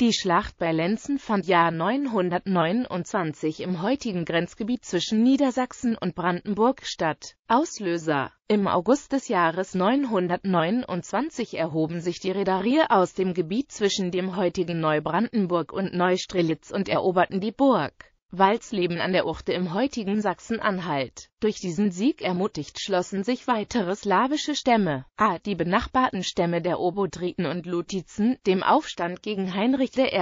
Die Schlacht bei Lenzen fand Jahr 929 im heutigen Grenzgebiet zwischen Niedersachsen und Brandenburg statt. Auslöser Im August des Jahres 929 erhoben sich die Redarier aus dem Gebiet zwischen dem heutigen Neubrandenburg und Neustrelitz und eroberten die Burg. Walzleben an der Uchte im heutigen Sachsen-Anhalt. Durch diesen Sieg ermutigt schlossen sich weitere slawische Stämme, a die benachbarten Stämme der Obodriten und Lutizen, dem Aufstand gegen Heinrich I.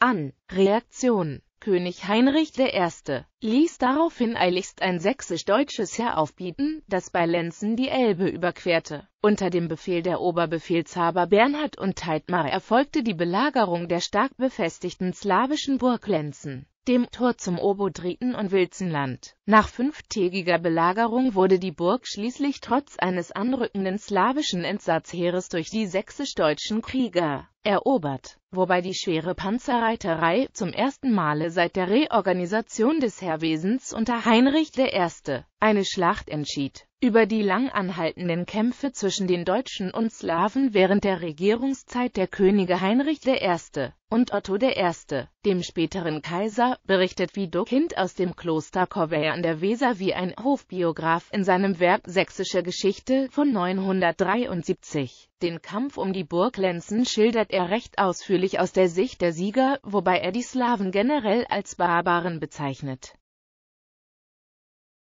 an. Reaktion König Heinrich I. ließ daraufhin eiligst ein sächsisch-deutsches Heer aufbieten, das bei Lenzen die Elbe überquerte. Unter dem Befehl der Oberbefehlshaber Bernhard und Teitmar erfolgte die Belagerung der stark befestigten slawischen Burg Lenzen dem Tor zum Obodriten und Wilzenland. Nach fünftägiger Belagerung wurde die Burg schließlich trotz eines anrückenden slawischen Entsatzheeres durch die sächsisch-deutschen Krieger erobert, wobei die schwere Panzerreiterei zum ersten Male seit der Reorganisation des Heerwesens unter Heinrich I. eine Schlacht entschied über die lang anhaltenden Kämpfe zwischen den Deutschen und Slawen während der Regierungszeit der Könige Heinrich I. und Otto I., dem späteren Kaiser, berichtet Widukind aus dem Kloster Corvey an der Weser wie ein Hofbiograf in seinem Werk Sächsische Geschichte von 973. Den Kampf um die Burg Lenzen schildert er recht ausführlich aus der Sicht der Sieger, wobei er die Slawen generell als Barbaren bezeichnet.